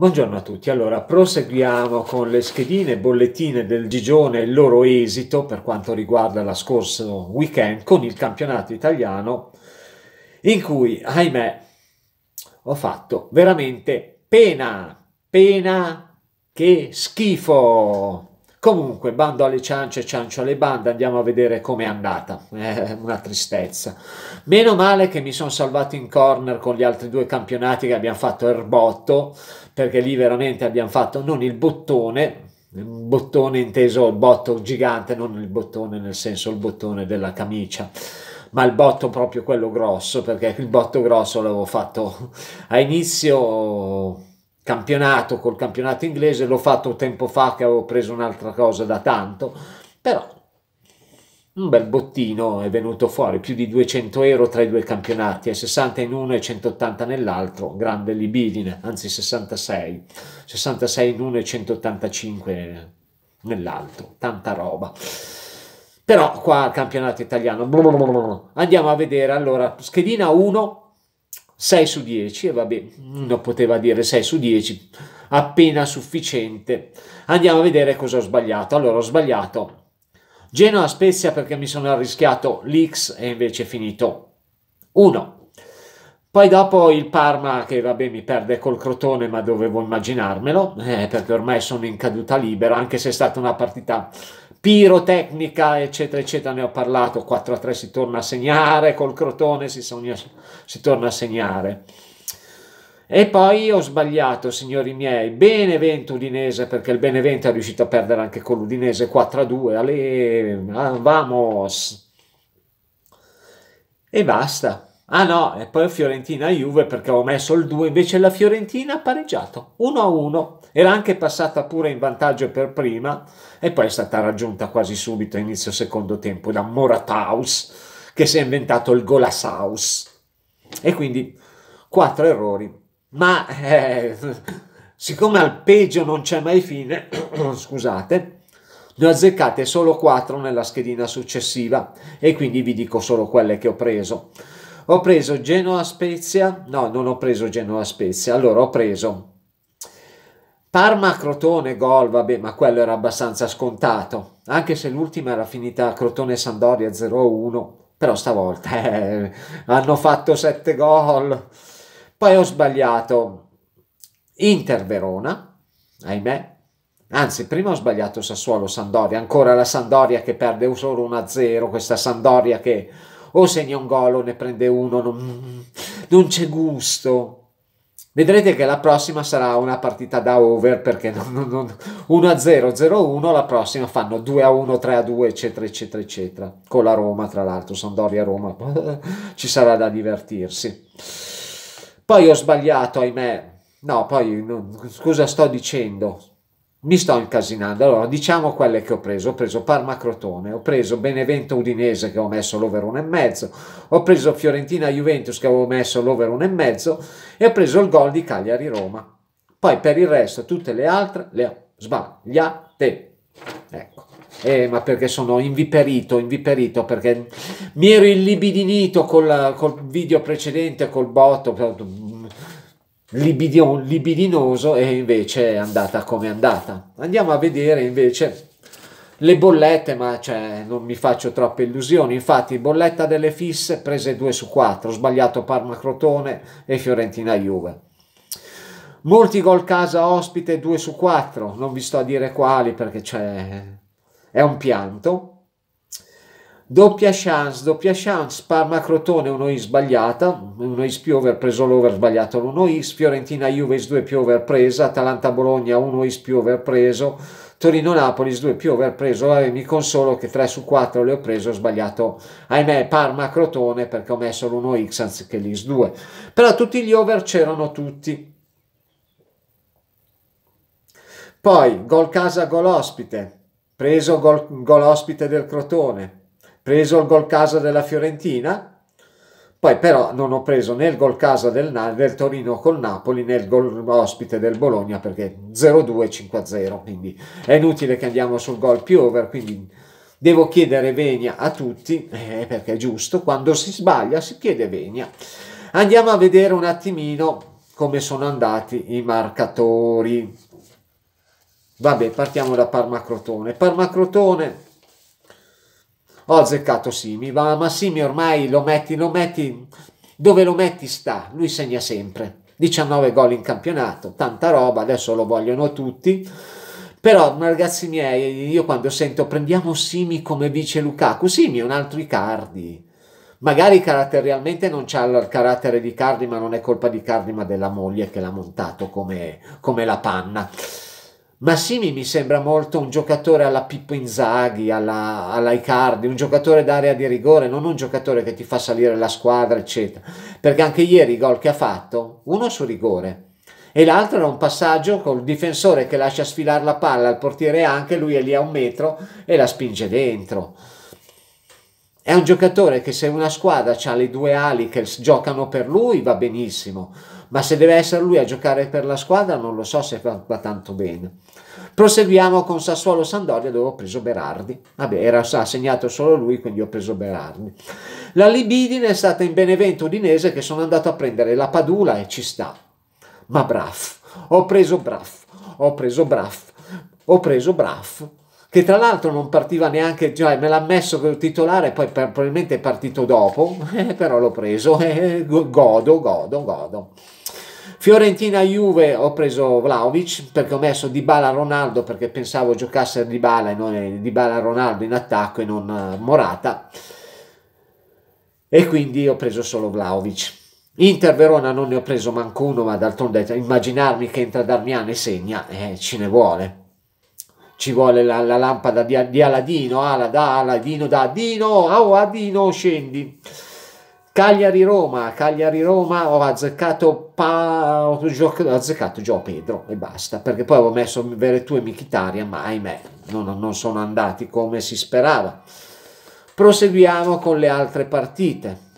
Buongiorno a tutti, allora proseguiamo con le schedine bollettine del Gigione e il loro esito per quanto riguarda la scorso weekend con il campionato italiano in cui, ahimè, ho fatto veramente pena, pena, che schifo! Comunque, bando alle ciance, ciancio alle bande, andiamo a vedere com'è andata. È eh, una tristezza. Meno male che mi sono salvato in corner con gli altri due campionati che abbiamo fatto erbotto, perché lì veramente abbiamo fatto non il bottone, un bottone inteso il botto gigante, non il bottone nel senso il bottone della camicia, ma il botto proprio quello grosso, perché il botto grosso l'avevo fatto a inizio campionato col campionato inglese, l'ho fatto tempo fa che avevo preso un'altra cosa da tanto, però un bel bottino è venuto fuori, più di 200 euro tra i due campionati, e 60 in uno e 180 nell'altro, grande libidine, anzi 66, 66 in uno e 185 nell'altro, tanta roba. Però qua campionato italiano, andiamo a vedere, allora, schedina 1, 6 su 10 e vabbè, non poteva dire 6 su 10, appena sufficiente. Andiamo a vedere cosa ho sbagliato. Allora ho sbagliato Genoa Spezia perché mi sono arrischiato l'X e invece è finito 1. Poi dopo il Parma che vabbè mi perde col Crotone ma dovevo immaginarmelo eh, perché ormai sono in caduta libera anche se è stata una partita pirotecnica, eccetera, eccetera, ne ho parlato, 4 a 3 si torna a segnare, col Crotone si, sogna, si torna a segnare. E poi ho sbagliato, signori miei, Benevento Udinese, perché il Benevento è riuscito a perdere anche con l'Udinese 4 a 2, alle, vamos! E basta. Ah no, e poi Fiorentina-Juve perché ho messo il 2, invece la Fiorentina ha pareggiato 1-1. Era anche passata pure in vantaggio per prima e poi è stata raggiunta quasi subito inizio secondo tempo da Morataus che si è inventato il Golasaus. E quindi quattro errori. Ma eh, siccome al peggio non c'è mai fine, scusate, ne ho azzeccate solo 4 nella schedina successiva e quindi vi dico solo quelle che ho preso. Ho preso Genoa Spezia, no, non ho preso Genoa Spezia, allora ho preso Parma Crotone gol, vabbè, ma quello era abbastanza scontato, anche se l'ultima era finita Crotone Sandoria 0-1, però stavolta eh, hanno fatto 7 gol. Poi ho sbagliato Inter Verona, ahimè, anzi prima ho sbagliato Sassuolo Sandoria, ancora la Sandoria che perde solo 1-0, questa Sandoria che o oh, segna un gol o ne prende uno, non, non c'è gusto. Vedrete che la prossima sarà una partita da over perché 1-0, 0-1, la prossima fanno 2-1, 3-2, eccetera, eccetera, eccetera. Con la Roma, tra l'altro, Sandoria Roma, ci sarà da divertirsi. Poi ho sbagliato, ahimè. No, poi, no, cosa sto dicendo? mi sto incasinando. Allora, diciamo quelle che ho preso. Ho preso Parma Crotone, ho preso Benevento Udinese che ho messo l'over 1,5, ho preso Fiorentina Juventus che avevo messo l'over 1,5 e ho preso il gol di Cagliari Roma. Poi per il resto tutte le altre le ho sbagliate. Ecco. Eh, ma perché sono inviperito, inviperito, perché mi ero illibidinito col, col video precedente, col botto, libidio, libidinoso e invece è andata come è andata. Andiamo a vedere invece le bollette, ma cioè, non mi faccio troppe illusioni. Infatti, bolletta delle fisse prese 2 su 4. sbagliato Parma Crotone e Fiorentina Juve. Molti gol casa ospite 2 su 4. Non vi sto a dire quali perché c'è... è un pianto doppia chance, doppia chance, Parma Crotone 1 is sbagliata, 1 is più over, preso l'over sbagliato l'1 is, Fiorentina Juve 2 più over presa, Atalanta Bologna 1 is più over preso, Torino Napoli 2 più over preso, e mi consolo che 3 su 4 le ho preso, ho sbagliato, ahimè, Parma Crotone perché ho messo l'1x anziché l'is 2, però tutti gli over c'erano tutti. Poi gol casa, gol ospite, preso gol, gol ospite del Crotone, preso il gol casa della Fiorentina, poi però non ho preso né il gol casa del, del Torino col Napoli né il gol ospite del Bologna perché 0-2 5-0, quindi è inutile che andiamo sul gol più over, quindi devo chiedere venia a tutti eh, perché è giusto, quando si sbaglia si chiede venia. Andiamo a vedere un attimino come sono andati i marcatori. Vabbè, partiamo da Parma Crotone. Parma Crotone ho azzeccato Simi, va, ma Simi ormai lo metti, lo metti, dove lo metti sta, lui segna sempre. 19 gol in campionato, tanta roba, adesso lo vogliono tutti. Però, ragazzi miei, io quando sento prendiamo Simi come vice Lukaku, Simi è un altro Icardi. Magari caratterialmente non c'ha il carattere di Cardi, ma non è colpa di Cardi, ma della moglie che l'ha montato come, come la panna. Massimi mi sembra molto un giocatore alla Pippo Inzaghi, alla, alla Icardi, un giocatore d'area di rigore, non un giocatore che ti fa salire la squadra, eccetera. Perché anche ieri i gol che ha fatto, uno su rigore e l'altro era un passaggio col difensore che lascia sfilare la palla al portiere anche, lui è lì a un metro e la spinge dentro. È un giocatore che se una squadra ha le due ali che giocano per lui va benissimo ma se deve essere lui a giocare per la squadra non lo so se va tanto bene. Proseguiamo con Sassuolo Sandoria dove ho preso Berardi. Vabbè, era segnato solo lui, quindi ho preso Berardi. La libidine è stata in Benevento Udinese che sono andato a prendere la Padula e ci sta. Ma braf, ho preso braf, ho preso braf, ho preso braf che tra l'altro non partiva neanche, cioè me l'ha messo il titolare, poi per, probabilmente è partito dopo, eh, però l'ho preso, eh, godo, godo, godo. Fiorentina-Juve ho preso Vlaovic perché ho messo Di Dybala-Ronaldo perché pensavo giocasse Dybala e non eh, Dybala-Ronaldo in attacco e non eh, Morata e quindi ho preso solo Vlaovic. Inter Verona non ne ho preso manco uno, ma d'altronde cioè, immaginarmi che entra Darmian e segna, eh, ce ne vuole ci vuole la, la lampada di, di, Aladino, Ala da Aladino da Dino, oh Adino scendi. Cagliari-Roma, Cagliari-Roma, ho azzeccato, pa, ho, gioc- ho azzeccato Gio Pedro e basta, perché poi avevo messo Veretù e Michitaria, ma ahimè, non, non sono andati come si sperava. Proseguiamo con le altre partite.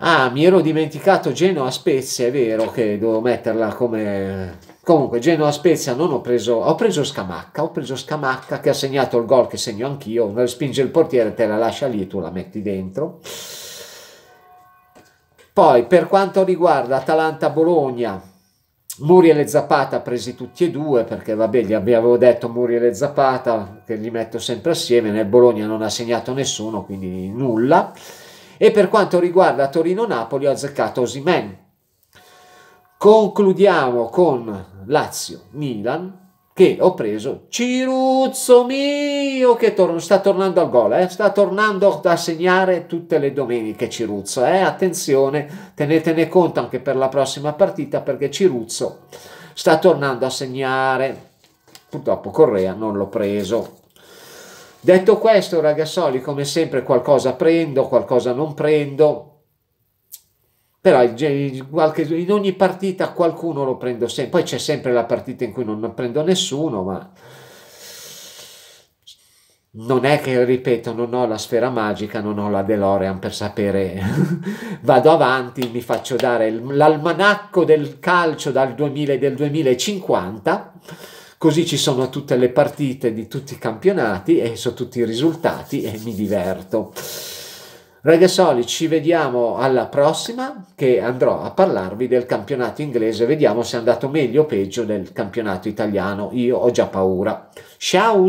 Ah, mi ero dimenticato Genoa Spezia, è vero che devo metterla come... Comunque, Genoa Spezia non ho preso... Ho preso Scamacca, ho preso Scamacca che ha segnato il gol che segno anch'io. Spinge il portiere, te la lascia lì, e tu la metti dentro. Poi, per quanto riguarda Atalanta-Bologna, Muriel e Zapata presi tutti e due, perché vabbè, gli avevo detto Muriel e Zapata, che li metto sempre assieme, nel Bologna non ha segnato nessuno, quindi nulla. E per quanto riguarda Torino-Napoli ho azzeccato Osimen. Concludiamo con Lazio-Milan che ho preso Ciruzzo mio che tor sta tornando al gol, eh? sta tornando a segnare tutte le domeniche Ciruzzo, eh? attenzione, tenetene conto anche per la prossima partita perché Ciruzzo sta tornando a segnare, purtroppo Correa non l'ho preso. Detto questo, Ragazzoli, come sempre, qualcosa prendo, qualcosa non prendo, però in ogni partita qualcuno lo prendo sempre. Poi c'è sempre la partita in cui non prendo nessuno, ma non è che, ripeto, non ho la sfera magica, non ho la DeLorean per sapere. Vado avanti, mi faccio dare l'almanacco del calcio dal 2000, del 2050 Così ci sono tutte le partite di tutti i campionati e so tutti i risultati e mi diverto. Ragazzoli, ci vediamo alla prossima che andrò a parlarvi del campionato inglese. Vediamo se è andato meglio o peggio del campionato italiano. Io ho già paura. Ciao!